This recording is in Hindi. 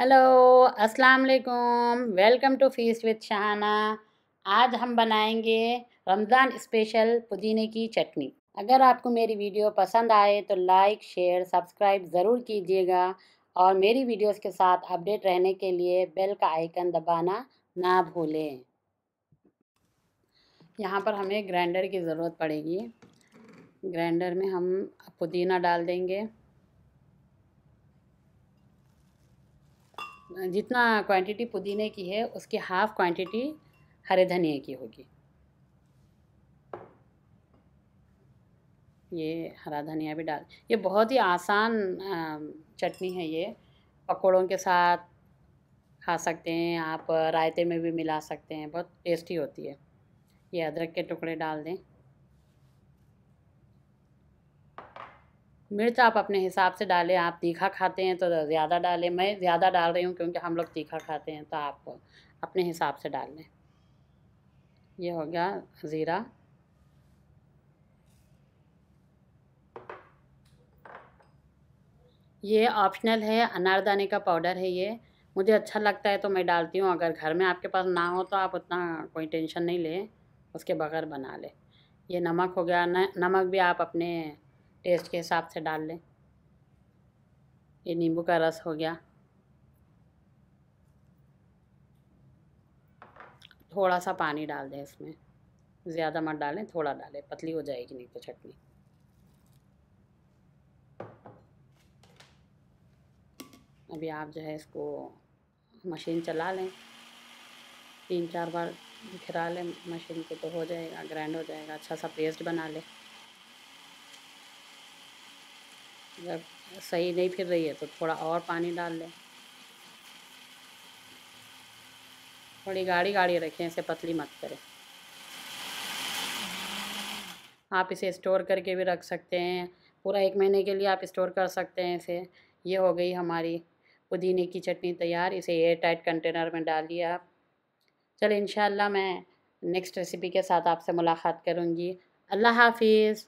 हेलो अस्सलाम वालेकुम welcome to feast with Shahana आज हम बनाएंगे रमज़ान स्पेशल पुदीने की चटनी अगर आपको मेरी वीडियो पसंद आए तो लाइक शेयर सब्सक्राइब ज़रूर कीजिएगा और मेरी वीडियोस के साथ अपडेट रहने के लिए बेल का आइकन दबाना ना भूलें यहाँ पर हमें ग्राइंडर की ज़रूरत पड़ेगी ग्राइंडर में हम पुदीना डाल देंगे जितना क्वांटिटी पुदीने की है उसकी हाफ़ क्वांटिटी हरे धनिए की होगी ये हरा धनिया भी डाल ये बहुत ही आसान चटनी है ये पकौड़ों के साथ खा सकते हैं आप रायते में भी मिला सकते हैं बहुत टेस्टी होती है ये अदरक के टुकड़े डाल दें मिर्च आप अपने हिसाब से डालें आप तीखा खाते हैं तो ज़्यादा डालें मैं ज़्यादा डाल रही हूँ क्योंकि हम लोग तीखा खाते हैं तो आप अपने हिसाब से डाल लें ये हो गया ज़ीरा ये ऑप्शनल है अनारदाने का पाउडर है ये मुझे अच्छा लगता है तो मैं डालती हूँ अगर घर में आपके पास ना हो तो आप उतना कोई टेंशन नहीं लें उसके बगैर बना लें ये नमक हो गया न नमक भी आप अपने टेस्ट के हिसाब से डाल लें ये नींबू का रस हो गया थोड़ा सा पानी डाल दें इसमें ज़्यादा मत डालें थोड़ा डालें पतली हो जाएगी नहीं तो चटनी अभी आप जो है इसको मशीन चला लें तीन चार बार फिरा लें मशीन को तो हो जाएगा ग्राइंड हो जाएगा अच्छा सा पेस्ट बना लें जब सही नहीं फिर रही है तो थोड़ा और पानी डाल लें थोड़ी गाढ़ी गाढ़ी रखें इसे पतली मत करें आप इसे स्टोर करके भी रख सकते हैं पूरा एक महीने के लिए आप स्टोर कर सकते हैं इसे ये हो गई हमारी पुदीने की चटनी तैयार इसे एयर टाइट कंटेनर में डालिए आप चलो इन मैं नेक्स्ट रेसिपी के साथ आपसे मुलाकात करूँगी अल्लाह हाफिज़